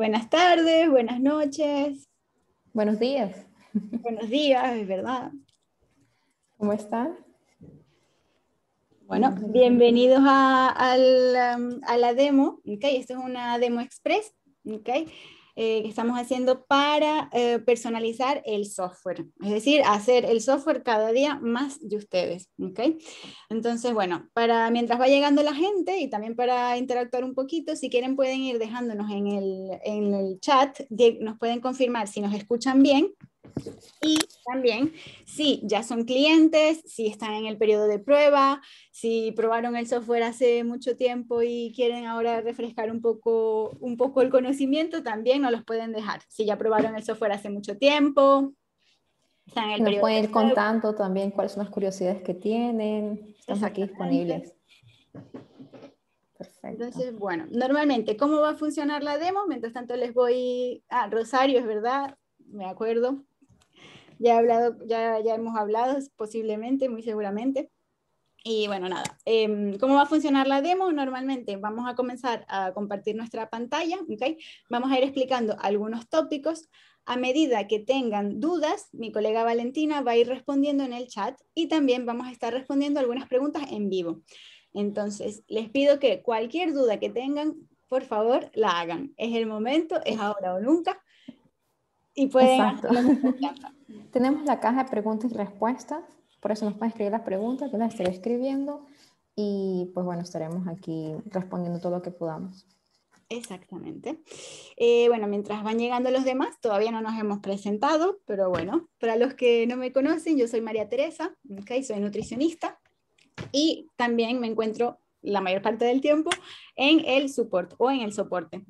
Buenas tardes, buenas noches. Buenos días. Buenos días, es verdad. ¿Cómo están? Bueno, bienvenidos a, um, la, demo. Okay, esto es una demo express. Okay que eh, estamos haciendo para eh, personalizar el software, es decir, hacer el software cada día más de ustedes, ¿ok? Entonces, bueno, para mientras va llegando la gente y también para interactuar un poquito, si quieren pueden ir dejándonos en el, en el chat, nos pueden confirmar si nos escuchan bien y también, si ya son clientes, si están en el periodo de prueba, si probaron el software hace mucho tiempo y quieren ahora refrescar un poco, un poco el conocimiento, también no los pueden dejar. Si ya probaron el software hace mucho tiempo, están en el Nos pueden ir también cuáles son las curiosidades que tienen, estamos aquí disponibles. Perfecto. Entonces, bueno, normalmente, ¿cómo va a funcionar la demo? Mientras tanto les voy a ah, Rosario, es verdad, me acuerdo ya, hemos hablado posiblemente, muy seguramente. Y bueno, nada, em, ¿cómo va a funcionar la demo? Normalmente vamos a comenzar a compartir nuestra pantalla, ¿ok? Vamos a ir explicando algunos tópicos. A medida que tengan dudas, mi colega Valentina va a ir respondiendo en el chat y también vamos a estar respondiendo algunas preguntas en vivo. Entonces, les pido que cualquier duda que tengan, por favor, la hagan. Es el momento, es ahora o nunca. Y pueden Tenemos la caja de preguntas y respuestas, por eso nos pueden escribir las preguntas, que las estaré escribiendo y pues bueno, estaremos aquí respondiendo todo lo que podamos. Exactamente. Eh, bueno, mientras van llegando los demás, todavía no nos hemos presentado, pero bueno, para los que no me conocen, yo soy María Teresa, okay, soy nutricionista y también me encuentro la mayor parte del tiempo en el support o en el soporte.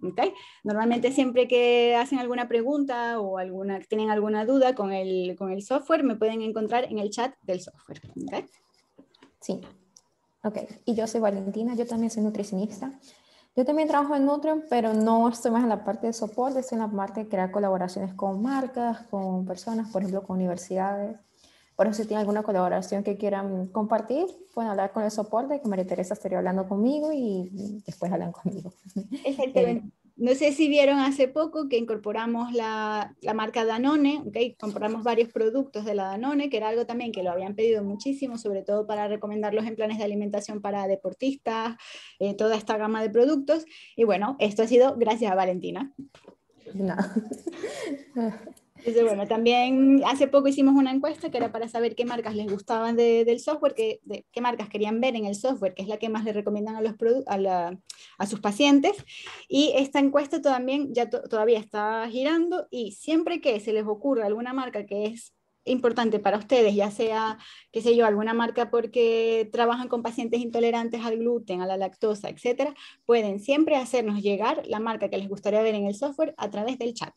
Normalmente siempre que hacen alguna pregunta o alguna, tienen alguna duda con el, software, me pueden encontrar en el chat del software. Sí. Ok, y yo soy Valentina, yo también soy nutricionista. Yo también trabajo en Nutrium, pero no estoy más en la parte de soporte, estoy en la parte de crear colaboraciones con marcas, con personas, por ejemplo, con universidades bueno, si tienen alguna colaboración que quieran compartir, pueden hablar con el soporte, que María Teresa estaría hablando conmigo y después hablan conmigo. Eh, no sé si vieron hace poco que incorporamos la, la marca Danone, ¿okay? compramos varios productos de la Danone, que era algo también que lo habían pedido muchísimo, sobre todo para recomendarlos en planes de alimentación para deportistas, eh, toda esta gama de productos. Y bueno, esto ha sido gracias a Valentina. bueno, también hace poco hicimos una encuesta que era para saber qué marcas les gustaban del software, qué, qué, marcas querían ver en el software, que es la que más le recomiendan a, los a, a, sus pacientes. Y esta encuesta también ya todavía está girando y siempre que se les ocurra alguna marca que es importante para ustedes, ya sea, qué sé yo, alguna marca porque trabajan con pacientes intolerantes al gluten, a la lactosa, etcétera, pueden siempre hacernos llegar la marca que les gustaría ver en el software a través del chat.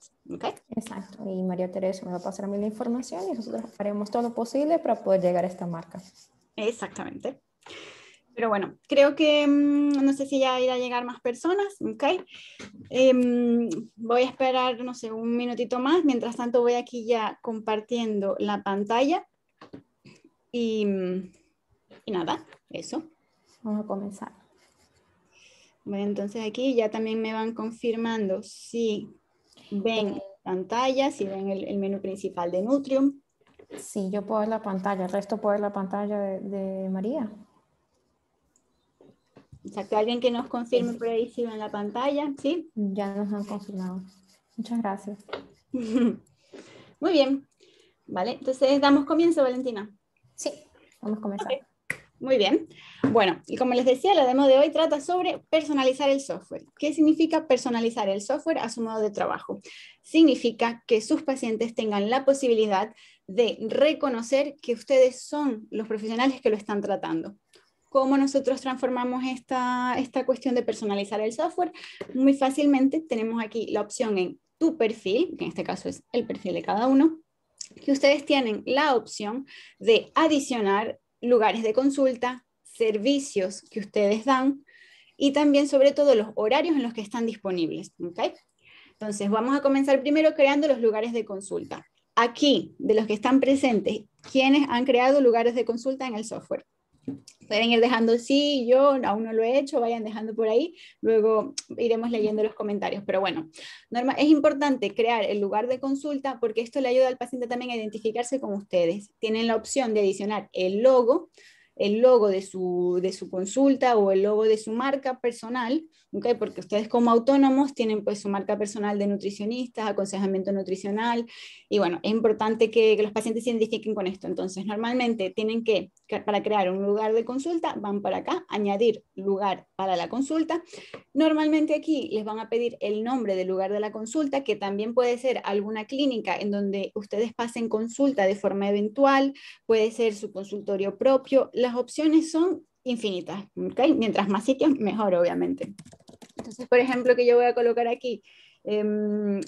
Exacto, y María Teresa me va a pasar a mí la información y nosotros haremos todo lo posible para poder llegar a esta marca. Exactamente. Pero bueno, creo que mm, no sé si ya irá a llegar más personas, ¿ok? Em, voy a esperar, no sé, un minutito más. Mientras tanto, voy aquí ya compartiendo la pantalla. Y, y nada, eso. Vamos a comenzar. Bueno, entonces aquí ya también me van confirmando si ven pantalla, si ven el, menú principal de Nutrium. Sí, yo puedo ver la pantalla. ¿El resto puedo ver la pantalla de, de María? Exacto, alguien que nos confirme por ahí en la pantalla, ¿sí? Ya nos han confirmado. Muchas gracias. Muy bien, ¿vale? Entonces damos comienzo, Valentina. Sí, vamos a comenzar. Muy bien. Bueno, y como les decía, la demo de hoy trata sobre personalizar el software. ¿Qué significa personalizar el software a su modo de trabajo? Significa que sus pacientes tengan la posibilidad de reconocer que ustedes son los profesionales que lo están tratando cómo nosotros transformamos esta, cuestión de personalizar el software, muy fácilmente tenemos aquí la opción en tu perfil, que en este caso es el perfil de cada uno, que ustedes tienen la opción de adicionar lugares de consulta, servicios que ustedes dan y también sobre todo los horarios en los que están disponibles. ¿okay? Entonces vamos a comenzar primero creando los lugares de consulta. Aquí, de los que están presentes, ¿quiénes han creado lugares de consulta en el software? pueden ir dejando, sí, yo aún no lo he hecho, vayan dejando por ahí, luego iremos leyendo los comentarios. Pero bueno, Norma, es importante crear el lugar de consulta porque esto le ayuda al paciente también a identificarse con ustedes. Tienen la opción de adicionar el logo, el logo de su consulta o el logo de su marca personal ¿okay? porque ustedes como autónomos tienen pues su marca personal de nutricionistas, aconsejamiento nutricional, y bueno, es importante que, los pacientes se identifiquen con esto. Entonces, normalmente tienen que, para crear un lugar de consulta, van para acá, añadir lugar para la consulta. Normalmente aquí les van a pedir el nombre del lugar de la consulta, que también puede ser alguna clínica en donde ustedes pasen consulta de forma eventual, puede ser su consultorio propio, las opciones son infinitas. Mientras más sitios, mejor, obviamente. Entonces, por ejemplo, que yo voy a colocar aquí, em,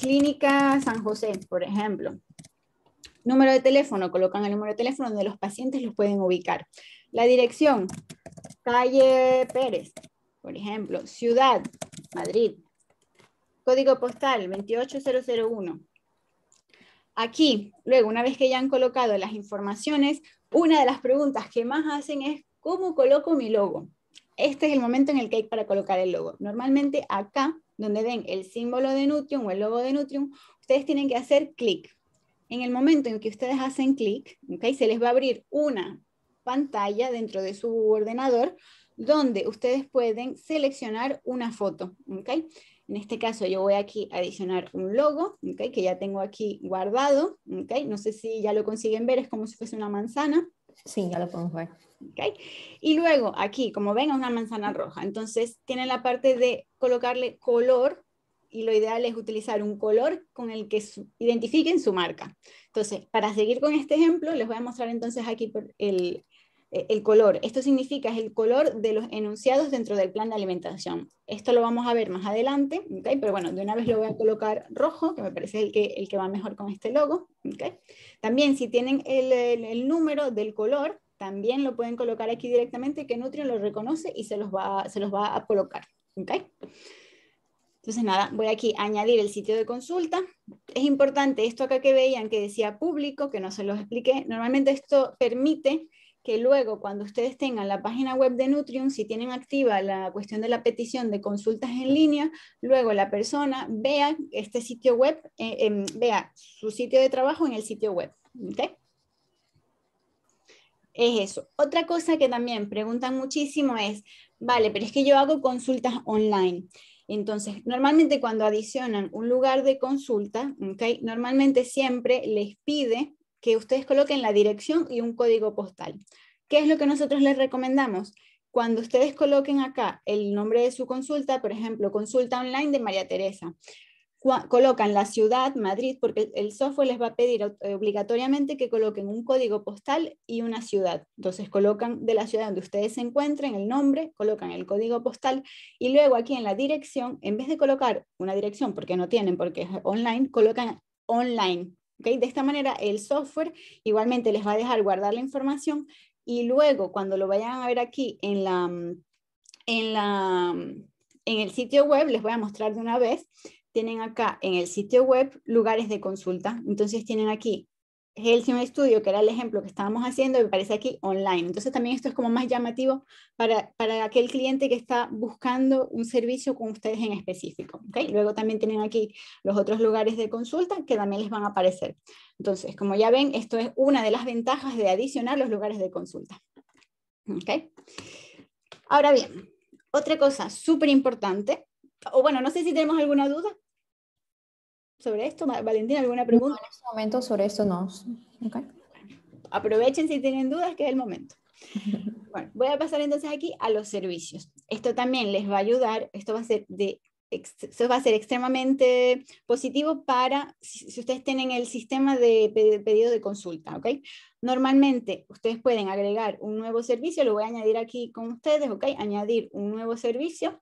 Clínica San José, por ejemplo. Número de teléfono, colocan el número de teléfono donde los pacientes los pueden ubicar. La dirección, calle Pérez, por ejemplo, ciudad, Madrid. Código postal 28001. Aquí, luego, una vez que ya han colocado las informaciones, una de las preguntas que más hacen es, ¿cómo coloco mi logo? este es el momento en el que hay para colocar el logo. Normalmente acá, donde ven el símbolo de Nutrium o el logo de Nutrium, ustedes tienen que hacer clic. En el momento en que ustedes hacen clic, okay, se les va a abrir una pantalla dentro de su ordenador donde ustedes pueden seleccionar una foto. Okay. En este caso yo voy aquí a adicionar un logo que ya tengo aquí guardado. No sé si ya lo consiguen ver, es como si fuese una manzana. Sí, ya lo podemos ver. Y luego aquí, como ven, es una manzana roja. Entonces tiene la parte de colocarle color y lo ideal es utilizar un color con el que identifiquen su marca. Entonces, para seguir con este ejemplo, les voy a mostrar entonces aquí por el, eh, el color. Esto significa es el color de los enunciados dentro del plan de alimentación. Esto lo vamos a ver más adelante, pero bueno, de una vez lo voy a colocar rojo, que me parece el que, el que va mejor con este logo. ¿okay? También si tienen el, número del color, también lo pueden colocar aquí directamente, que Nutrien lo reconoce y se los va, se los va a colocar. ¿okay? Entonces nada, voy aquí a añadir el sitio de consulta. Es importante esto acá que veían que decía público, que no se los expliqué. Normalmente esto permite que luego cuando ustedes tengan la página web de Nutrium, si tienen activa la cuestión de la petición de consultas en línea, luego la persona vea este sitio web, eh, em, vea su sitio de trabajo en el sitio web. ¿okay? Es eso. Otra cosa que también preguntan muchísimo es, vale, pero es que yo hago consultas online. Entonces, normalmente cuando adicionan un lugar de consulta, ¿okay? normalmente siempre les pide que ustedes coloquen la dirección y un código postal. ¿Qué es lo que nosotros les recomendamos? Cuando ustedes coloquen acá el nombre de su consulta, por ejemplo, consulta online de María Teresa, colocan la ciudad, Madrid, porque el software les va a pedir eh, obligatoriamente que coloquen un código postal y una ciudad. Entonces colocan de la ciudad donde ustedes se encuentren el nombre, colocan el código postal y luego aquí en la dirección, en vez de colocar una dirección porque no tienen, porque es online, colocan online de esta manera, el software igualmente les va a dejar guardar la información y luego cuando lo vayan a ver aquí en la, mm, en la, mm, en el sitio web, les voy a mostrar de una vez, tienen acá en el sitio web lugares de consulta. Entonces tienen aquí Helsinki Studio, que era el ejemplo que estábamos haciendo, me parece aquí online. Entonces también esto es como más llamativo para, aquel cliente que está buscando un servicio con ustedes en específico. ¿okay? Luego también tienen aquí los otros lugares de consulta que también les van a aparecer. Entonces, como ya ven, esto es una de las ventajas de adicionar los lugares de consulta. ¿okay? Ahora bien, otra cosa súper importante, o bueno, no sé si tenemos alguna duda sobre esto? Valentina, ¿alguna pregunta? No, en este momento sobre esto no. Okay. Aprovechen si tienen dudas, que es el momento. Bueno, voy a pasar entonces aquí a los servicios. Esto también les va a ayudar, esto va a ser de va a ser extremadamente positivo para si, ustedes tienen el sistema de, pedido de consulta, ¿ok? Normalmente ustedes pueden agregar un nuevo servicio, lo voy a añadir aquí con ustedes, ¿ok? Añadir un nuevo servicio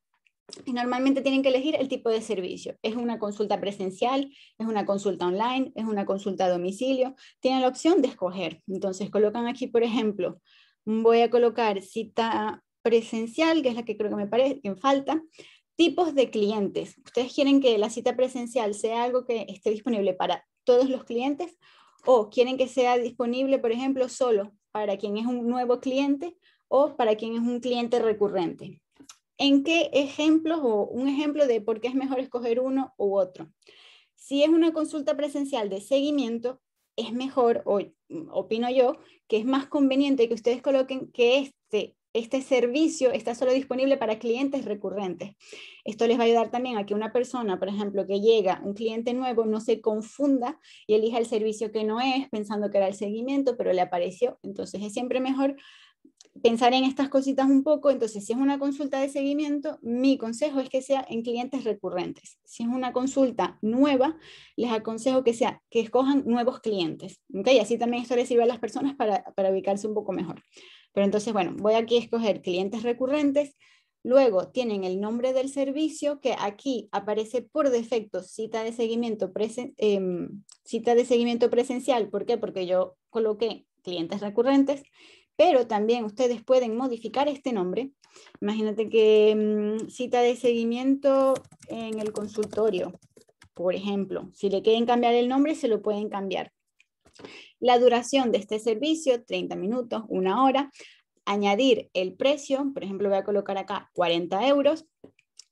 y normalmente tienen que elegir el tipo de servicio. Es una consulta presencial, es una consulta online, es una consulta a domicilio. Tienen la opción de escoger. Entonces colocan aquí, por ejemplo, voy a colocar cita presencial, que es la que creo que me parece que falta. Tipos de clientes. ¿Ustedes quieren que la cita presencial sea algo que esté disponible para todos los clientes o quieren que sea disponible, por ejemplo, solo para quien es un nuevo cliente o para quien es un cliente recurrente? en qué ejemplos o un ejemplo de por qué es mejor escoger uno u otro. Si es una consulta presencial de seguimiento, es mejor, o mm, opino yo, que es más conveniente que ustedes coloquen que este, este servicio está solo disponible para clientes recurrentes. Esto les va a ayudar también a que una persona, por ejemplo, que llega, un cliente nuevo, no se confunda y elija el servicio que no es, pensando que era el seguimiento, pero le apareció. Entonces es siempre mejor pensar en estas cositas un poco. Entonces, si es una consulta de seguimiento, mi consejo es que sea en clientes recurrentes. Si es una consulta nueva, les aconsejo que, sea, que escojan nuevos clientes. ¿okay? Así también esto les sirve a las personas para, ubicarse un poco mejor. Pero entonces, bueno, voy aquí a escoger clientes recurrentes. Luego tienen el nombre del servicio, que aquí aparece por defecto cita de seguimiento, em, cita de seguimiento presencial. ¿Por qué? Porque yo coloqué clientes recurrentes pero también ustedes pueden modificar este nombre. Imagínate que mm, cita de seguimiento en el consultorio, por ejemplo. Si le quieren cambiar el nombre, se lo pueden cambiar. La duración de este servicio, 30 minutos, una hora. Añadir el precio, por ejemplo, voy a colocar acá 40 euros.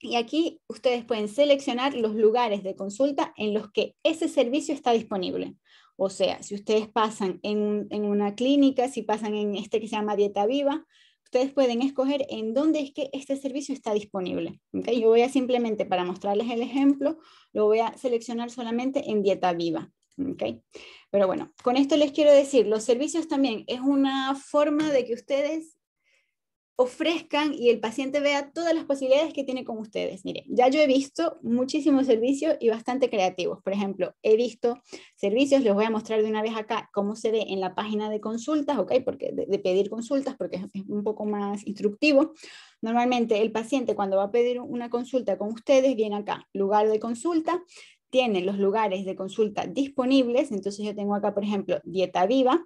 Y aquí ustedes pueden seleccionar los lugares de consulta en los que ese servicio está disponible. O sea, si ustedes pasan en, una clínica, si pasan en este que se llama Dieta Viva, ustedes pueden escoger en dónde es que este servicio está disponible. Yo voy a simplemente, para mostrarles el ejemplo, lo voy a seleccionar solamente en Dieta Viva. ¿okay? Pero bueno, con esto les quiero decir, los servicios también es una forma de que ustedes ofrezcan y el paciente vea todas las posibilidades que tiene con ustedes. Mire, ya yo he visto muchísimos servicios y bastante creativos. Por ejemplo, he visto servicios, les voy a mostrar de una vez acá cómo se ve en la página de consultas, ¿ok? Porque de, pedir consultas, porque es, un poco más instructivo. Normalmente el paciente cuando va a pedir una consulta con ustedes viene acá, lugar de consulta, tiene los lugares de consulta disponibles. Entonces yo tengo acá, por ejemplo, Dieta Viva,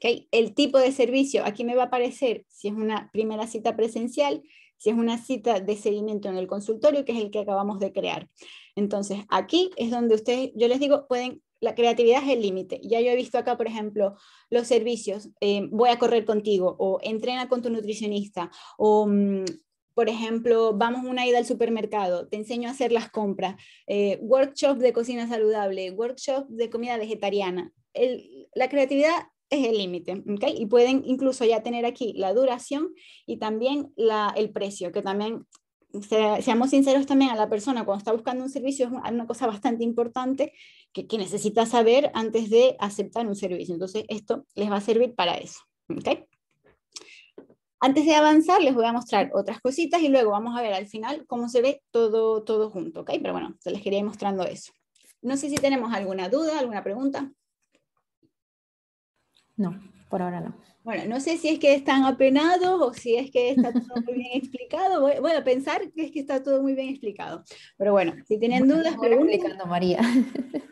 el tipo de servicio, aquí me va a aparecer si es una primera cita presencial, si es una cita de seguimiento en el consultorio, que es el que acabamos de crear. Entonces, aquí es donde ustedes, yo les digo, pueden, la creatividad es el límite. Ya yo he visto acá, por ejemplo, los servicios, eh, voy a correr contigo, o entrena con tu nutricionista, o... Mm, por ejemplo, vamos una ida al supermercado, te enseño a hacer las compras, eh, workshop de cocina saludable, workshop de comida vegetariana. la creatividad es el límite, Y pueden incluso ya tener aquí la duración y también la, el precio, que también, seamos sinceros también a la persona cuando está buscando un servicio, es una cosa bastante importante que, necesita saber antes de aceptar un servicio. Entonces, esto les va a servir para eso, Antes de avanzar, les voy a mostrar otras cositas y luego vamos a ver al final cómo se ve todo, todo junto, ¿ok? Pero bueno, les quería ir mostrando eso. No sé si tenemos alguna duda, alguna pregunta. No, por ahora no. Bueno, no sé si es que están apenados o si es que está todo muy bien explicado. Voy, a pensar que es que está todo muy bien explicado. Pero bueno, si tienen dudas, María.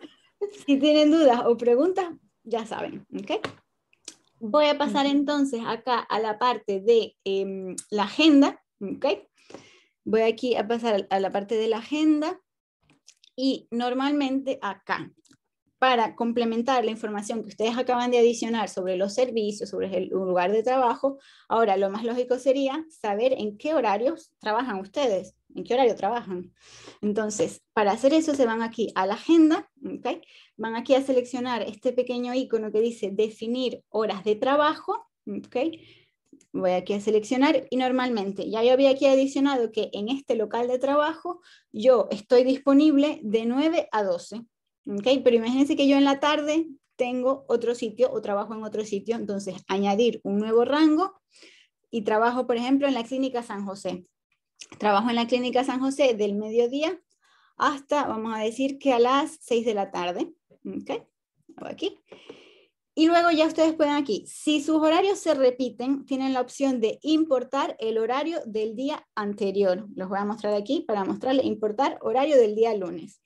si tienen dudas o preguntas, ya saben, ¿okay? Voy a pasar entonces acá a la parte de em, la agenda, ¿ok? Voy aquí a pasar a la parte de la agenda y normalmente acá para complementar la información que ustedes acaban de adicionar sobre los servicios, sobre el lugar de trabajo, ahora lo más lógico sería saber en qué horarios trabajan ustedes, en qué horario trabajan. Entonces, para hacer eso se van aquí a la agenda, van aquí a seleccionar este pequeño icono que dice definir horas de trabajo, voy aquí a seleccionar y normalmente ya yo había aquí adicionado que en este local de trabajo yo estoy disponible de 9 a 12 pero imagínense que yo en la tarde tengo otro sitio o trabajo en otro sitio, entonces añadir un nuevo rango y trabajo, por ejemplo, en la clínica San José. Trabajo en la clínica San José del mediodía hasta, vamos a decir que a las 6 de la tarde. Aquí. Y luego ya ustedes pueden aquí, si sus horarios se repiten, tienen la opción de importar el horario del día anterior. Los voy a mostrar aquí para mostrarles, importar horario del día lunes.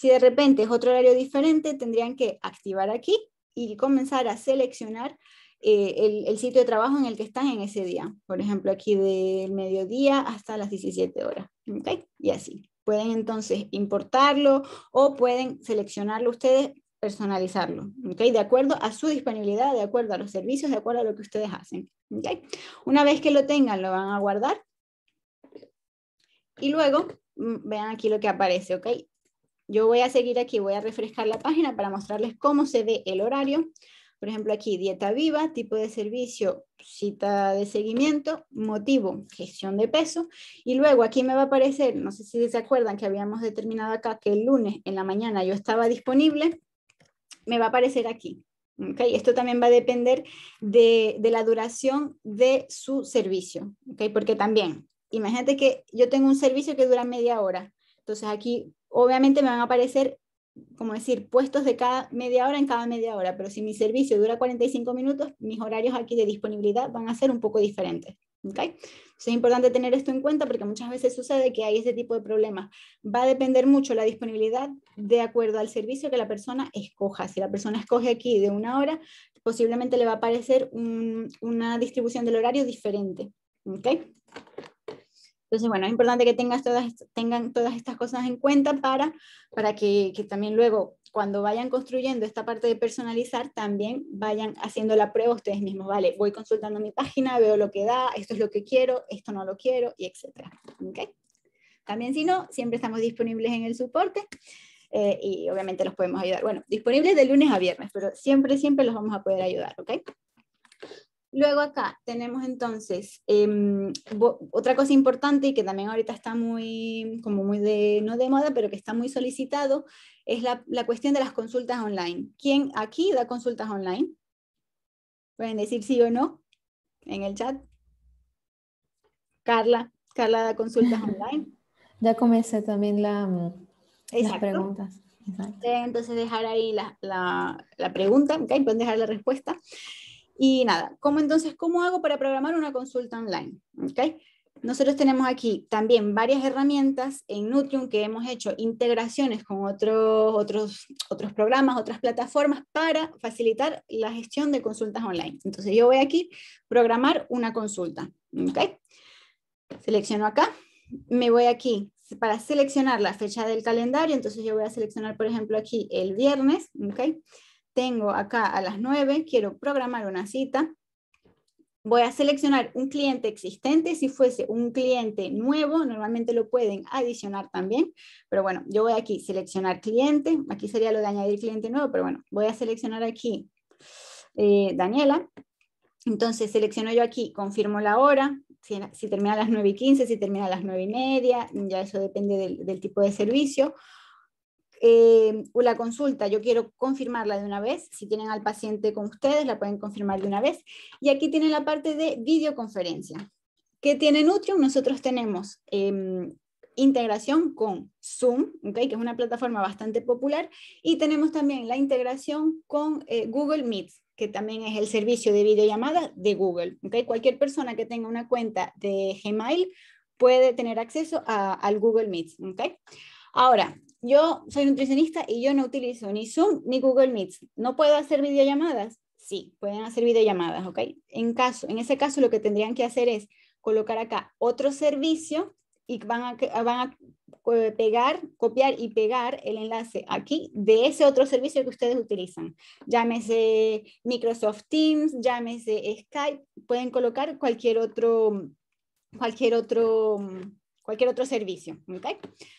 Si de repente es otro horario diferente, tendrían que activar aquí y comenzar a seleccionar eh, el, sitio de trabajo en el que están en ese día. Por ejemplo, aquí del mediodía hasta las 17 horas. Y así. Pueden entonces importarlo o pueden seleccionarlo ustedes, personalizarlo. ¿Okay? De acuerdo a su disponibilidad, de acuerdo a los servicios, de acuerdo a lo que ustedes hacen. Una vez que lo tengan, lo van a guardar. Y luego, mm, vean aquí lo que aparece, ¿ok? Yo voy a seguir aquí, voy a refrescar la página para mostrarles cómo se ve el horario. Por ejemplo, aquí dieta viva, tipo de servicio, cita de seguimiento, motivo, gestión de peso. Y luego aquí me va a aparecer, no sé si se acuerdan que habíamos determinado acá que el lunes en la mañana yo estaba disponible, me va a aparecer aquí. Okay. Esto también va a depender de, la duración de su servicio, porque también, imagínate que yo tengo un servicio que dura media hora, entonces aquí obviamente me van a aparecer, como decir, puestos de cada media hora en cada media hora, pero si mi servicio dura 45 minutos, mis horarios aquí de disponibilidad van a ser un poco diferentes. ¿okay? es importante tener esto en cuenta porque muchas veces sucede que hay ese tipo de problemas. Va a depender mucho la disponibilidad de acuerdo al servicio que la persona escoja. Si la persona escoge aquí de una hora, posiblemente le va a aparecer una distribución del horario diferente. ¿okay? Entonces, bueno, es importante que tengas todas, tengan todas estas cosas en cuenta para, para que, también luego, cuando vayan construyendo esta parte de personalizar, también vayan haciendo la prueba ustedes mismos. Vale, voy consultando mi página, veo lo que da, esto es lo que quiero, esto no lo quiero, y etcétera. También, si no, siempre estamos disponibles en el soporte. Eh, y obviamente los podemos ayudar. Bueno, disponibles de lunes a viernes, pero siempre, siempre los vamos a poder ayudar, ¿ok? Luego acá tenemos entonces em, otra cosa importante y que también ahorita está muy, como muy de, no de moda, pero que está muy solicitado, es la, cuestión de las consultas online. ¿Quién aquí da consultas online? Pueden decir sí o no en el chat. Carla, Carla da consultas online. Ya comencé también la, mm, las preguntas. Entonces dejar ahí la, la, pregunta, okay, pueden dejar la respuesta. Y nada, ¿cómo entonces, cómo hago para programar una consulta online? ¿Okay? Nosotros tenemos aquí también varias herramientas en Nutrium que hemos hecho integraciones con otros, otros, otros programas, otras plataformas para facilitar la gestión de consultas online. Entonces yo voy aquí, programar una consulta. ¿okay? Selecciono acá, me voy aquí para seleccionar la fecha del calendario, entonces yo voy a seleccionar, por ejemplo, aquí el viernes. ¿okay? tengo acá a las 9, quiero programar una cita. Voy a seleccionar un cliente existente. Si fuese un cliente nuevo, normalmente lo pueden adicionar también. Pero bueno, yo voy aquí, seleccionar cliente. Aquí sería lo de añadir cliente nuevo, pero bueno, voy a seleccionar aquí eh, Daniela. Entonces selecciono yo aquí, confirmo la hora, si, termina a las 9 y 15, si termina a las 9 y media, ya eso depende del, del tipo de servicio. Eh, la consulta, yo quiero confirmarla de una vez. Si tienen al paciente con ustedes, la pueden confirmar de una vez. Y aquí tiene la parte de videoconferencia. que tiene Nutrium? Nosotros tenemos em, integración con Zoom, que es una plataforma bastante popular, y tenemos también la integración con eh, Google Meet, que también es el servicio de videollamada de Google. Cualquier persona que tenga una cuenta de Gmail puede tener acceso al Google Meet. Okay. Ahora, yo soy nutricionista y yo no utilizo ni Zoom ni Google Meets. ¿No puedo hacer videollamadas? Sí, pueden hacer videollamadas, ¿ok? En, caso, en ese caso lo que tendrían que hacer es colocar acá otro servicio y van a, ah, van a eh, pegar, copiar y pegar el enlace aquí de ese otro servicio que ustedes utilizan. Llámese Microsoft Teams, llámese Skype, pueden colocar cualquier otro, cualquier otro mm, cualquier otro servicio.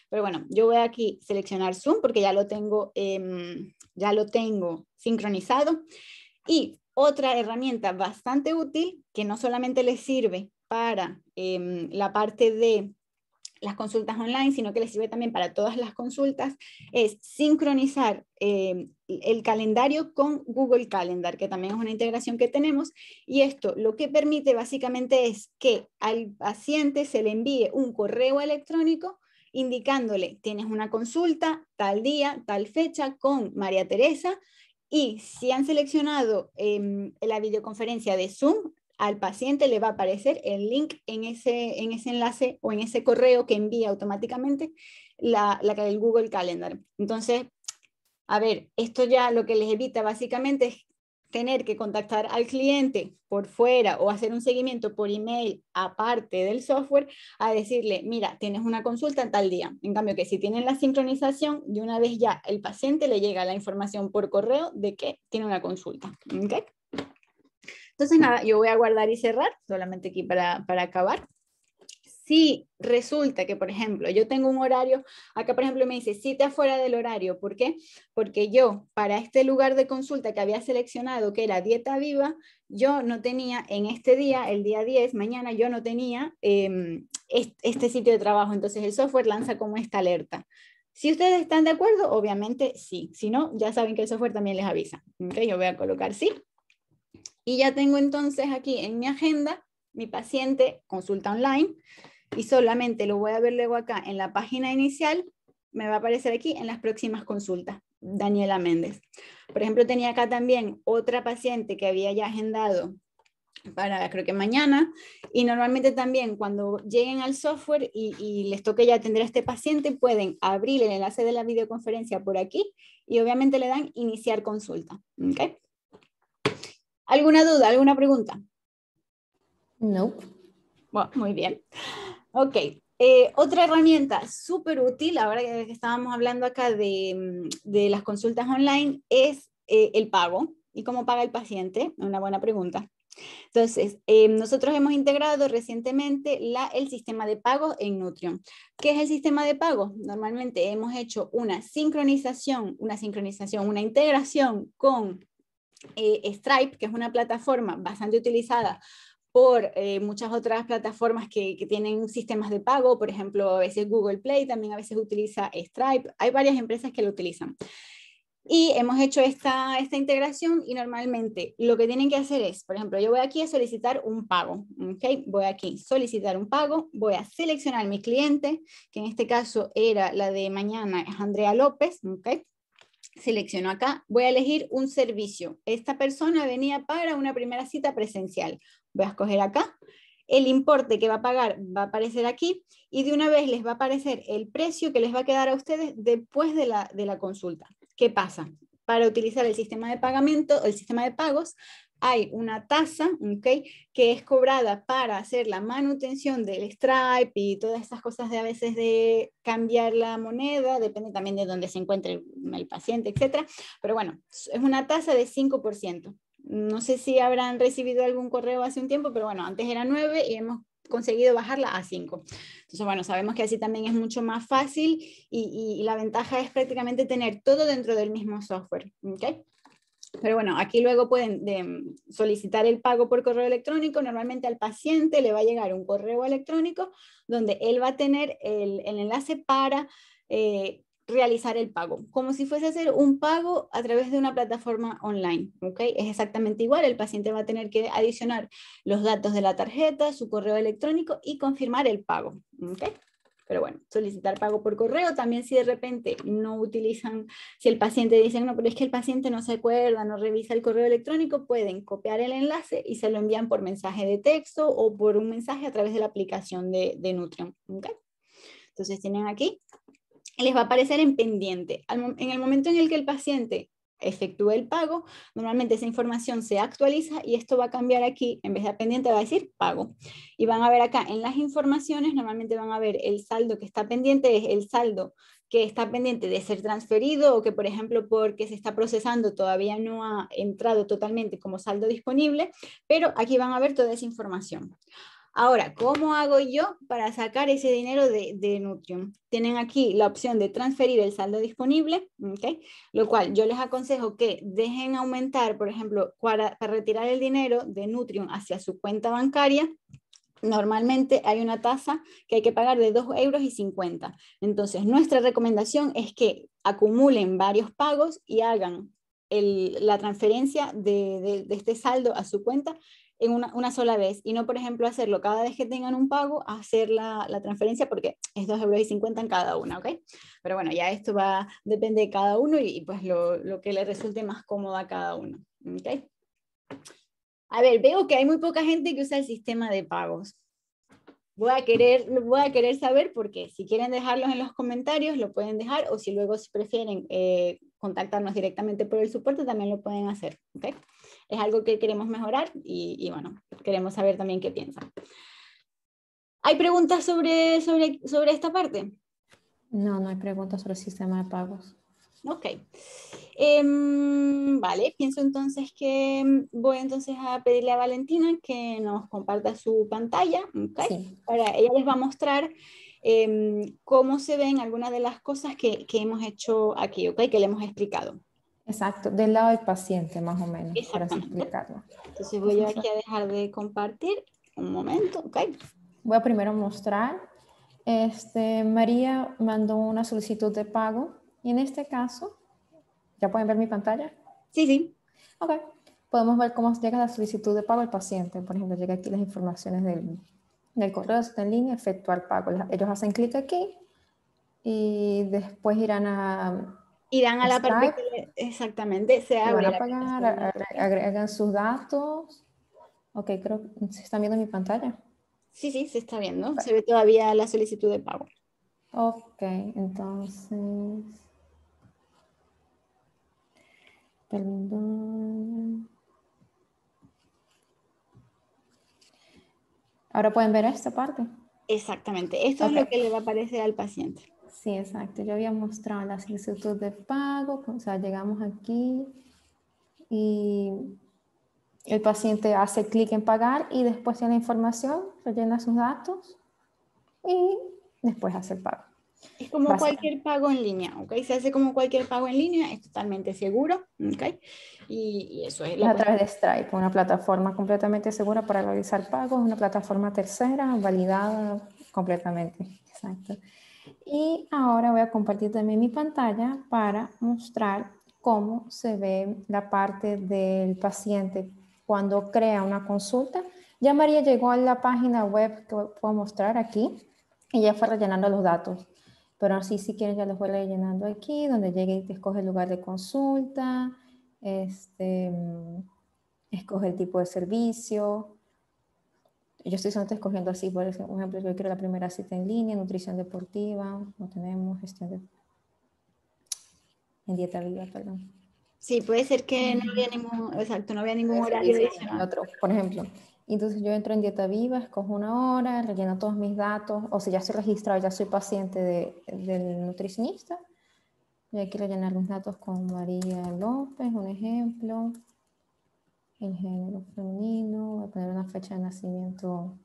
Pero bueno, yo voy aquí a seleccionar Zoom porque ya lo tengo, em, ya lo tengo sincronizado. Y otra herramienta bastante útil que no solamente les sirve para em, la parte de las consultas online, sino que les sirve también para todas las consultas, es sincronizar em, el calendario con Google Calendar, que también es una integración que tenemos. Y esto lo que permite básicamente es que al paciente se le envíe un correo electrónico indicándole, tienes una consulta tal día, tal fecha con María Teresa. Y si han seleccionado em, la videoconferencia de Zoom, al paciente le va a aparecer el link en ese, en ese enlace o en ese correo que envía automáticamente la, la, el Google Calendar. Entonces, a ver, esto ya lo que les evita básicamente es tener que contactar al cliente por fuera o hacer un seguimiento por email aparte del software a decirle, mira, tienes una consulta en tal día. En cambio, que si tienen la sincronización, de una vez ya el paciente le llega la información por correo de que tiene una consulta. Entonces, nada, yo voy a guardar y cerrar, solamente aquí para, para acabar si resulta que, por ejemplo, yo tengo un horario, acá por ejemplo me dice te fuera del horario, ¿por qué? Porque yo para este lugar de consulta que había seleccionado, que era dieta viva, yo no tenía en este día, el día 10, mañana, yo no tenía em, este sitio de trabajo, entonces el software lanza como esta alerta. Si ustedes están de acuerdo, obviamente sí. Si no, ya saben que el software también les avisa. Okay, yo voy a colocar sí. Y ya tengo entonces aquí en mi agenda mi paciente consulta online y solamente lo voy a ver luego acá en la página inicial, me va a aparecer aquí en las próximas consultas. Daniela Méndez. Por ejemplo, tenía acá también otra paciente que había ya agendado para creo que mañana y normalmente también cuando lleguen al software y, les toque ya atender a este paciente pueden abrir el enlace de la videoconferencia por aquí y obviamente le dan iniciar consulta. ¿Alguna duda, alguna pregunta? No. Bueno, muy bien. Ok, eh, otra herramienta súper útil, ahora que estábamos hablando acá de, mm, las consultas online, es eh, el pago y cómo paga el paciente, una buena pregunta. Entonces, em, nosotros hemos integrado recientemente la, el sistema de pago en Nutrium. ¿Qué es el sistema de pago? Normalmente hemos hecho una sincronización, una sincronización, una integración con eh, Stripe, que es una plataforma bastante utilizada por eh, muchas otras plataformas que, tienen sistemas de pago, por ejemplo, a veces Google Play también a veces utiliza Stripe, hay varias empresas que lo utilizan. Y hemos hecho esta, esta integración y normalmente lo que tienen que hacer es, por ejemplo, yo voy aquí a solicitar un pago, ¿ok? Voy aquí, a solicitar un pago, voy a seleccionar mi cliente, que en este caso era la de mañana, es Andrea López, ¿ok? selecciono acá, voy a elegir un servicio. Esta persona venía para una primera cita presencial voy a escoger acá, el importe que va a pagar va a aparecer aquí y de una vez les va a aparecer el precio que les va a quedar a ustedes después de la, consulta. ¿Qué pasa? Para utilizar el sistema de pagamento, el sistema de pagos, hay una tasa que es cobrada para hacer la manutención del Stripe y todas esas cosas de a veces de cambiar la moneda, depende también de dónde se encuentre el, paciente, etcétera, Pero bueno, es una tasa de 5% no sé si habrán recibido algún correo hace un tiempo, pero bueno, antes era 9 y hemos conseguido bajarla a 5. Entonces, bueno, sabemos que así también es mucho más fácil y, la ventaja es prácticamente tener todo dentro del mismo software. Pero bueno, aquí luego pueden mm, solicitar el pago por correo electrónico. Normalmente al paciente le va a llegar un correo electrónico donde él va a tener el, enlace para eh, realizar el pago, como si fuese hacer un pago a través de una plataforma online. ¿okay? Es exactamente igual, el paciente va a tener que adicionar los datos de la tarjeta, su correo electrónico y confirmar el pago. ¿okay? Pero bueno, solicitar pago por correo también si de repente no utilizan, si el paciente dice, no, pero es que el paciente no se acuerda, no revisa el correo electrónico, pueden copiar el enlace y se lo envían por mensaje de texto o por un mensaje a través de la aplicación de, Nutrium. Entonces tienen aquí les va a aparecer en pendiente. En el momento en el que el paciente efectúe el pago, normalmente esa información se actualiza y esto va a cambiar aquí, en vez de pendiente va a decir pago. Y van a ver acá en las informaciones, normalmente van a ver el saldo que está pendiente, es el saldo que está pendiente de ser transferido o que, por ejemplo, porque se está procesando todavía no ha entrado totalmente como saldo disponible, pero aquí van a ver toda esa información. Ahora, ¿cómo hago yo para sacar ese dinero de, Nutrium? Tienen aquí la opción de transferir el saldo disponible, lo cual yo les aconsejo que dejen aumentar, por ejemplo, para, retirar el dinero de Nutrium hacia su cuenta bancaria, normalmente hay una tasa que hay que pagar de 2,50 euros y Entonces, nuestra recomendación es que acumulen varios pagos y hagan la transferencia de, este saldo a su cuenta en una, sola vez y no, por ejemplo, hacerlo cada vez que tengan un pago, hacer la, transferencia porque es 2,50 euros en cada una, ¿ok? Pero bueno, ya esto va, depende de cada uno y, pues lo, que le resulte más cómodo a cada uno, ¿ok? A ver, veo que hay muy poca gente que usa el sistema de pagos. Voy a querer, voy a querer saber por qué. Si quieren dejarlos en los comentarios, lo pueden dejar o si luego si prefieren eh, contactarnos directamente por el soporte, también lo pueden hacer, ¿ok? es algo que queremos mejorar y, bueno, queremos saber también qué piensan. ¿Hay preguntas sobre, sobre, sobre esta parte? No, no hay preguntas sobre el sistema de pagos. Ok. Em, vale, pienso entonces que voy entonces a pedirle a Valentina que nos comparta su pantalla. Okay. ella les va a mostrar em, cómo se ven algunas de las cosas que, que hemos hecho aquí, okay, que le hemos explicado. Exacto, del lado del paciente más o menos, para explicarlo. Entonces voy aquí a dejar de compartir un momento, ok. Voy a primero mostrar. Este, María mandó una solicitud de pago y en este caso, ¿ya pueden ver mi pantalla? Sí, sí. Ok, podemos ver cómo llega la solicitud de pago al paciente. Por ejemplo, llega aquí las informaciones del, del correo, está en línea, efectuar pago. Ellos hacen clic aquí y después irán a Irán a la parte exactamente se abre. a pagar, agregan sus datos. Ok, creo que se está viendo mi pantalla. Sí, sí, se está viendo. Se ve todavía la solicitud de pago. Ok, entonces. Ahora pueden ver esta parte. Exactamente. Esto es lo que le va a aparecer al paciente. Sí, exacto. Yo había mostrado la solicitud de pago, o sea, llegamos aquí y el paciente hace clic en pagar y después tiene la información, rellena sus datos y después hace el pago. Es como cualquier pago en línea, ¿ok? Se hace como cualquier pago en línea, es totalmente seguro, ¿ok? Y, y eso es... La a través de Stripe, una plataforma completamente segura para realizar pagos, una plataforma tercera, validada completamente, exacto. Y ahora voy a compartir también mi pantalla para mostrar cómo se ve la parte del paciente cuando crea una consulta. Ya María llegó a la página web que puedo mostrar aquí y ya fue rellenando los datos. Pero así si quieres ya los voy rellenando aquí, donde llegue y te escoge el lugar de consulta, este, mm, escoge el tipo de servicio, yo estoy solamente escogiendo así, por ejemplo, yo quiero la primera cita en línea, nutrición deportiva, no tenemos gestión de... en dieta viva, perdón. Sí, puede ser que no mm. había ningún, exacto, no había ningún horario Otro, por ejemplo. Entonces yo entro en dieta viva, escojo una hora, relleno todos mis datos, o si ya estoy registrado, ya soy paciente de, del nutricionista, y hay que rellenar los datos con María López, un ejemplo, el género femenino, voy a poner una fecha de nacimiento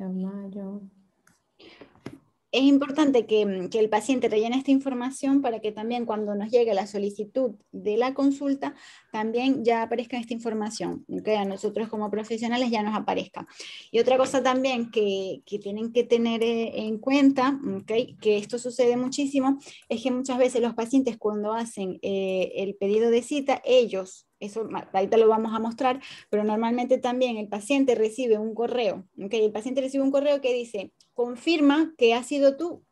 en mayo es importante mm, que, el paciente rellene esta información para que también cuando nos llegue la solicitud de la consulta, también ya aparezca esta información, que a nosotros como profesionales ya nos aparezca. Y otra cosa también que, tienen que tener eh, en cuenta, que esto sucede muchísimo, es que muchas veces los pacientes cuando hacen eh, el pedido de cita, ellos eso ahorita lo vamos a mostrar, pero normalmente también el paciente recibe un correo, El paciente recibe un correo que dice, confirma que has sido tú,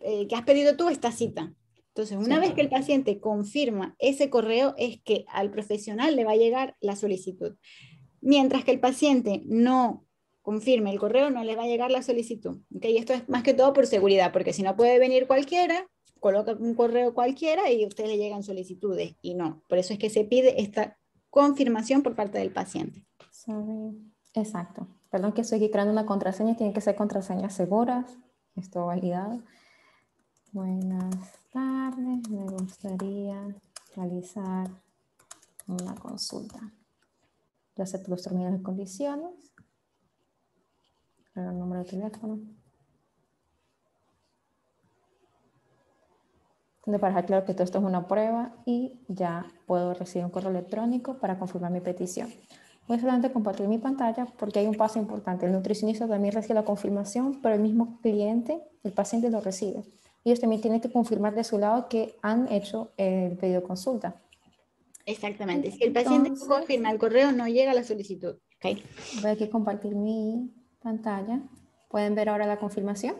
eh, que has pedido tú esta cita. Entonces, una vez que el paciente confirma ese correo, es que al profesional le va a llegar la solicitud. Mientras que el paciente no confirme el correo, no le va a llegar la solicitud. Y esto es más que todo por seguridad, porque si no puede venir cualquiera, coloca un correo cualquiera y a usted le llegan solicitudes. Y no, por eso es que se pide esta confirmación por parte del paciente. exacto. Perdón que estoy creando una contraseña, tienen que ser contraseñas seguras, esto validado. Buenas tardes, me gustaría realizar una consulta. Yo acepto los términos y condiciones. El número de teléfono. Donde para dejar claro que todo esto es una prueba y ya puedo recibir un correo electrónico para confirmar mi petición. Voy solamente a compartir mi pantalla porque hay un paso importante. El nutricionista también recibe la confirmación, pero el mismo cliente, el paciente lo recibe. Ellos también tienen que confirmar de su lado que han hecho el pedido de consulta. Exactamente. Si el paciente confirma el correo, no llega la solicitud. Voy a compartir mi pantalla. ¿Pueden ver ahora la confirmación?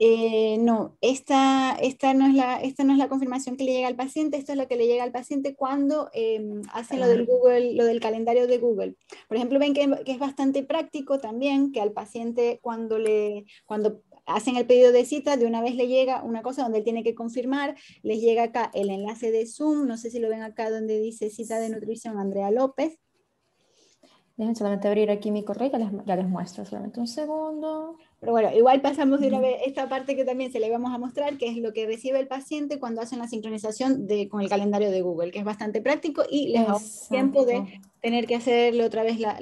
Eh, no, esta, esta, no es la, esta no es la confirmación que le llega al paciente, esto es lo que le llega al paciente cuando em, hacen lo del, Google, lo del calendario de Google. Por ejemplo, ven que, es bastante práctico también que al paciente cuando, le, cuando hacen el pedido de cita, de una vez le llega una cosa donde él tiene que confirmar, les llega acá el enlace de Zoom, no sé si lo ven acá donde dice cita de nutrición Andrea López. Déjenme solamente abrir aquí mi correo ya les muestro solamente un segundo. Pero bueno, igual pasamos de una vez esta parte que también se le vamos a mostrar, que es lo que recibe el paciente cuando hacen la sincronización de, con el calendario de Google, que es bastante práctico y les da tiempo de tener que hacerle otra vez la,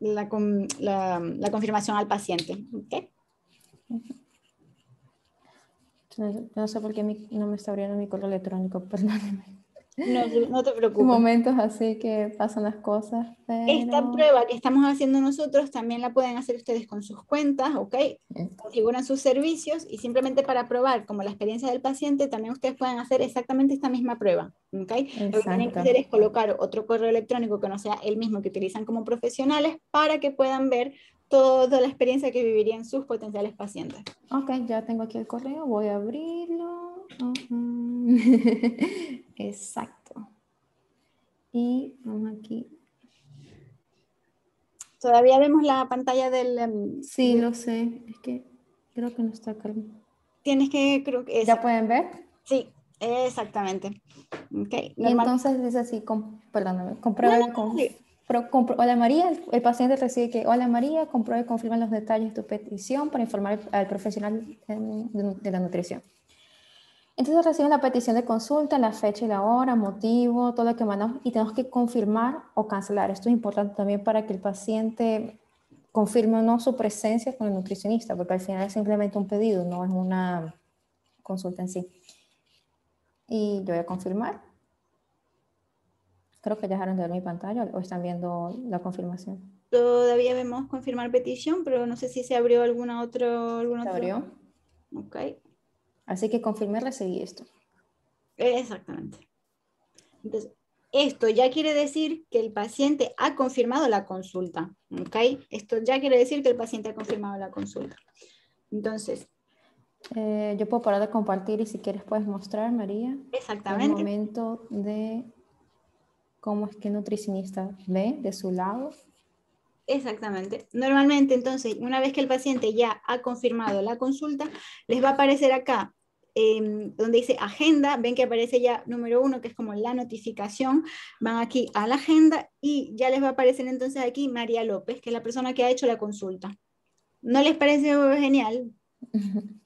la, confirmación al paciente. ¿Okay? No, sé por qué no me está abriendo mi correo electrónico, perdóneme. No, te preocupes. Momentos así que pasan las cosas. Esta prueba que estamos haciendo nosotros también la pueden hacer ustedes con sus cuentas, ¿ok? Configuran sus servicios y simplemente para probar como la experiencia del paciente, también ustedes pueden hacer exactamente esta misma prueba, ¿ok? Lo que tienen que hacer es colocar otro correo electrónico que no sea el mismo que utilizan como profesionales para que puedan ver toda la experiencia que vivirían sus potenciales pacientes. Ok, ya tengo aquí el correo, voy a abrirlo. Exacto. Y vamos aquí. Todavía vemos la pantalla del... Em, sí, lo sé. Es que creo que no está calmo, Tienes que... Creo que ¿Ya pueden ver? Sí, exactamente. Ok. entonces es así, perdóname, comprueba... hola María, el, paciente recibe que, hola María, compruebe y confirma los detalles de tu petición para informar al, profesional em, de la nutrición. Entonces reciben la petición de consulta, la fecha y la hora, motivo, todo lo que mandamos y tenemos que confirmar o cancelar. Esto es importante también para que el paciente confirme o no su presencia con el nutricionista, porque al final es simplemente un pedido, no es una consulta en sí. Y yo voy a confirmar. Creo que dejaron de ver mi pantalla o están viendo la confirmación. Todavía vemos confirmar petición, pero no sé si se abrió alguna otra. ¿Se abrió? Ok. Así que confirmé seguí esto. Exactamente. Entonces, esto ya quiere decir que el paciente ha confirmado la consulta. ¿Ok? Esto ya quiere decir que el paciente ha confirmado la consulta. Entonces. Eh, yo puedo parar de compartir y si quieres puedes mostrar, María. Exactamente. El momento de cómo es que el nutricionista ve de su lado. Exactamente. Normalmente, entonces, una vez que el paciente ya ha confirmado la consulta, les va a aparecer acá Em, donde dice agenda, ven que aparece ya número uno, que es como la notificación, van aquí a la agenda y ya les va a aparecer entonces aquí María López, que es la persona que ha hecho la consulta. ¿No les parece genial?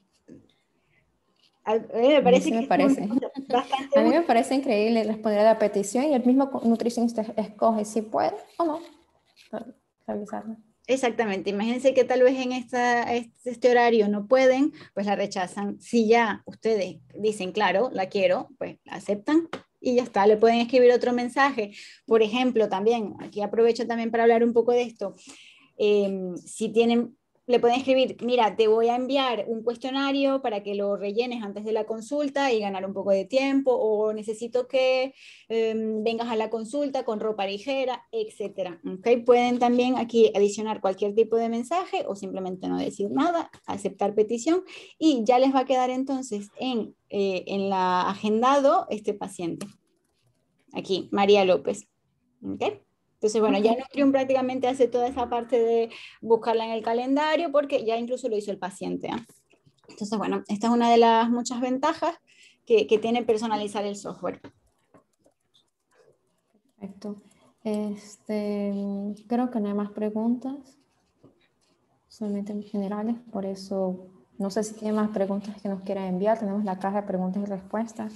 A mí me parece, parece. me parece increíble responder a la petición y el mismo nutricionista escoge si puede o no Exactamente, imagínense que tal vez en este, este horario no pueden, pues la rechazan. Si ya ustedes dicen, claro, la quiero, pues la aceptan y ya está, le pueden escribir otro mensaje. Por ejemplo, también, aquí aprovecho también para hablar un poco de esto. Em, si tienen le pueden escribir, mira, te voy a enviar un cuestionario para que lo rellenes antes de la consulta y ganar un poco de tiempo, o necesito que em, vengas a la consulta con ropa ligera, etc. ¿Okay? Pueden también aquí adicionar cualquier tipo de mensaje o simplemente no decir nada, aceptar petición y ya les va a quedar entonces en, eh, en la agendado este paciente. Aquí, María López. ¿Okay? Entonces, bueno, ya Nutrium prácticamente hace toda esa parte de buscarla en el calendario porque ya incluso lo hizo el paciente. ¿ah? Entonces, bueno, esta es una de las muchas ventajas que, tiene personalizar el software. Perfecto. Este, creo que no hay más preguntas, solamente en generales, por eso no sé si tiene más preguntas que nos quiera enviar. Tenemos la caja de preguntas y respuestas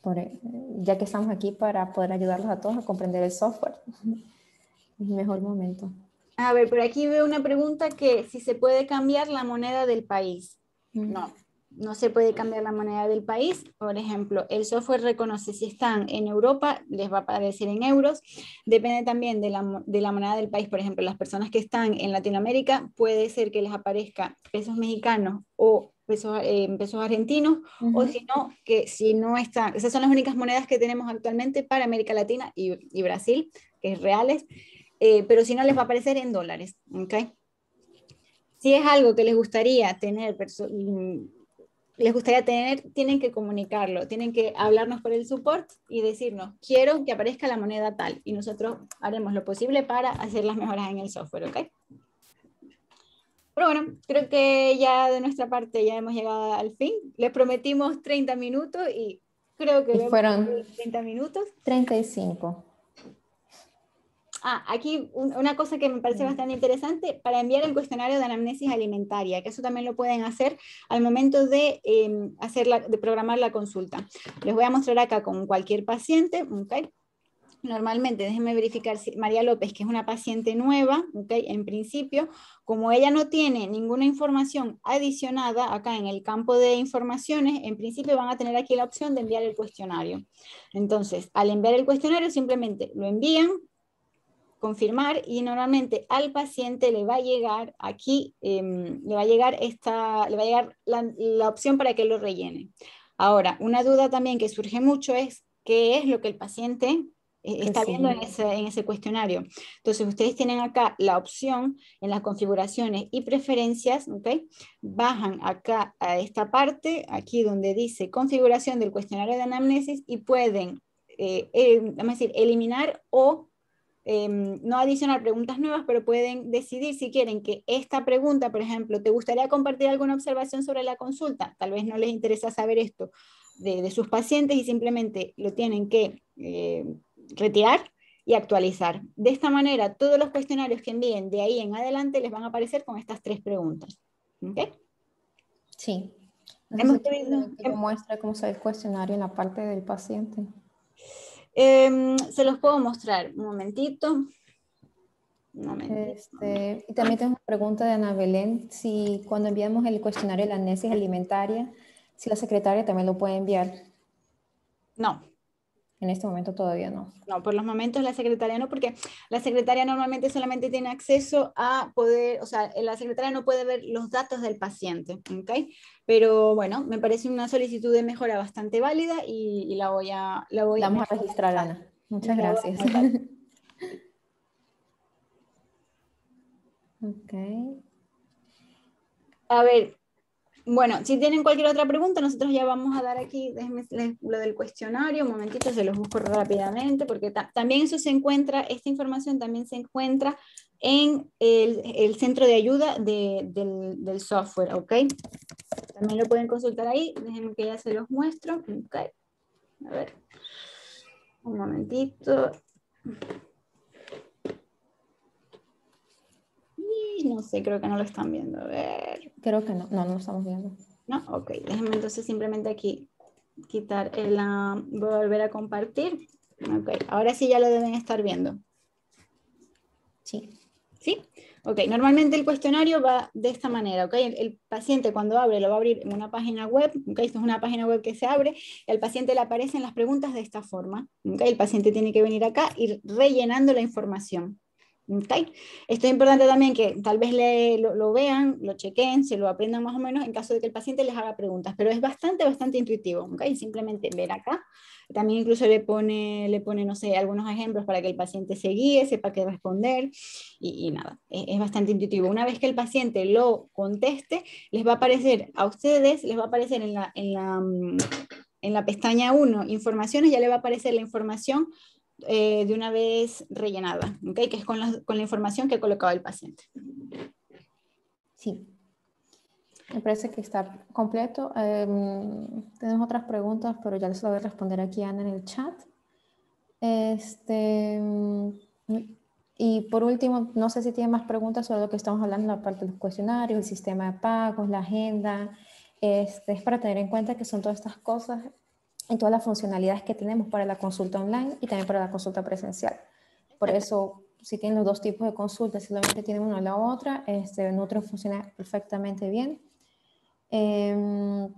por, eh, ya que estamos aquí para poder ayudarlos a todos a comprender el software. Es mejor momento. A ver, por aquí veo una pregunta que si se puede cambiar la moneda del país. Mm. No, no se puede cambiar la moneda del país. Por ejemplo, el software reconoce si están en Europa, les va a aparecer en euros. Depende también de la, de la, moneda del país. Por ejemplo, las personas que están en Latinoamérica, puede ser que les aparezca pesos mexicanos o pesos, eh, pesos argentinos, o si no, que si no está esas son las únicas monedas que tenemos actualmente para América Latina y, Brasil, que es reales, eh, pero si no les va a aparecer en dólares, ¿ok? Si es algo que les gustaría tener, mm, les gustaría tener, tienen que comunicarlo, tienen que hablarnos por el support y decirnos, quiero que aparezca la moneda tal, y nosotros haremos lo posible para hacer las mejoras en el software, ¿ok? Pero bueno, creo que ya de nuestra parte ya hemos llegado al fin. Les prometimos 30 minutos y creo que fueron 30 minutos. 35. Ah, aquí una cosa que me parece mm. bastante interesante, para enviar el cuestionario de anamnesis alimentaria, que eso también lo pueden hacer al momento de, eh, de programar la consulta. Les voy a mostrar acá con cualquier paciente, okay, normalmente, déjenme verificar si María López, que es una paciente nueva, okay, en principio, como ella no tiene ninguna información adicionada acá en el campo de informaciones, en principio van a tener aquí la opción de enviar el cuestionario. Entonces, al enviar el cuestionario simplemente lo envían, confirmar y normalmente al paciente le va a llegar aquí, em, le va a llegar, esta, le va a llegar la, la opción para que lo rellene. Ahora, una duda también que surge mucho es qué es lo que el paciente e-, está viendo en ese, en ese cuestionario. Entonces, ustedes tienen acá la opción en las configuraciones y preferencias, ¿ok? Bajan acá a esta parte, aquí donde dice configuración del cuestionario de anamnesis y pueden, eh, vamos a decir, eliminar o em, no adicionar preguntas nuevas, pero pueden decidir si quieren que esta pregunta, por ejemplo, ¿te gustaría compartir alguna observación sobre la consulta? Tal vez no les interesa saber esto. De, de sus pacientes y simplemente lo tienen que eh, retirar y actualizar. De esta manera, todos los cuestionarios que envíen de ahí en adelante les van a aparecer con estas tres preguntas. ¿Ok? Sí. hemos tenido, que muestra cómo se el cuestionario en la parte del paciente. Em, se los puedo mostrar. Un momentito. Este, y también tengo una pregunta de Ana Belén. Si cuando enviamos el cuestionario de la neces alimentaria, si la secretaria también lo puede enviar. No, en este momento todavía no. No, por los momentos la secretaria no, porque la secretaria normalmente solamente tiene acceso a poder, o sea, la secretaria no puede ver los datos del paciente, ¿ok? Pero bueno, me parece una solicitud de mejora bastante válida y, la voy a... La voy a, registrar, Ana. Muchas gracias. A ver, bueno, si tienen cualquier otra pregunta, nosotros ya vamos a dar aquí, déjenme lo del cuestionario, un momentito, se los busco rápidamente, porque también eso se encuentra, esta información también se encuentra en el, centro de ayuda del, software, ¿ok? También lo pueden consultar ahí, déjenme que ya se los muestro, A ver, un momentito. no sé, creo que no lo están viendo. ver. Creo que no, no, lo estamos viendo. No, ok, déjenme entonces simplemente aquí quitar el, ah, a volver a compartir. Ok, ahora sí ya lo deben estar viendo. Sí. ¿Sí? Ok, normalmente el cuestionario va de esta manera, ok. El, paciente cuando abre, lo va a abrir en una página web, ok. Esto es una página web que se abre, al paciente le aparecen las preguntas de esta forma, ok. El paciente tiene que venir acá y rellenando la información, esto es importante también que tal vez le, lo, vean, lo chequen, se lo aprendan más o menos en caso de que el paciente les haga preguntas, pero es bastante, bastante intuitivo. Simplemente ver acá. También incluso le pone, le pone, no sé, algunos ejemplos para que el paciente se guíe, sepa qué responder y, nada, es, bastante intuitivo. Una vez que el paciente lo conteste, les va a aparecer a ustedes, les va a aparecer en la, en la, mm, en la pestaña 1, informaciones, ya le va a aparecer la información eh, de una vez rellenada, ¿okay? que es con, la información que ha colocado el paciente. Sí. Me parece que está completo. Em, tenemos otras preguntas, pero ya les voy a responder aquí Ana en el chat. Este, y por último, no sé si tienen más preguntas sobre lo que estamos hablando, la parte de los cuestionarios, el sistema de pagos, la agenda. Este, es para tener en cuenta que son todas estas cosas en todas las funcionalidades que tenemos para la consulta online y también para la consulta presencial. Por eso, si tienen los dos tipos de consultas, si solamente tienen una o la otra, este, Nutro funciona perfectamente bien. Em,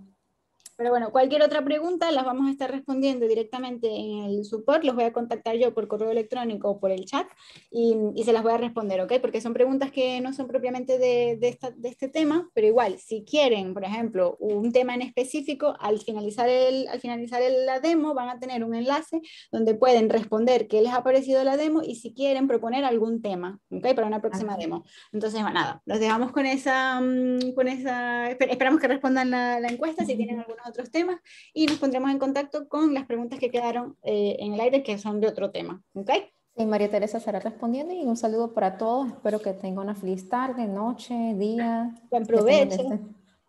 pero bueno, cualquier otra pregunta las vamos a estar respondiendo directamente en el support. Los voy a contactar yo por correo electrónico o por el chat y, se las voy a responder, ¿ok? Porque son preguntas que no son propiamente de, este tema, pero igual, si quieren, por ejemplo, un tema en específico, al finalizar, el, al finalizar la demo van a tener un enlace donde pueden responder qué les ha parecido la demo y si quieren proponer algún tema, ¿ok? Para una próxima demo. Entonces, nada, los dejamos con esa, mm, con esa, esperamos que respondan la, la encuesta, si tienen algunos otros temas y nos pondremos en contacto con las preguntas que quedaron eh, en el aire que son de otro tema. ¿Okay? Sí, María Teresa estará respondiendo y un saludo para todos. Espero que tengan una feliz tarde, noche, día. Buen provecho. Este-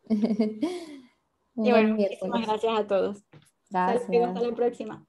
y bueno, muchísimas gracias a todos. Hasta la próxima.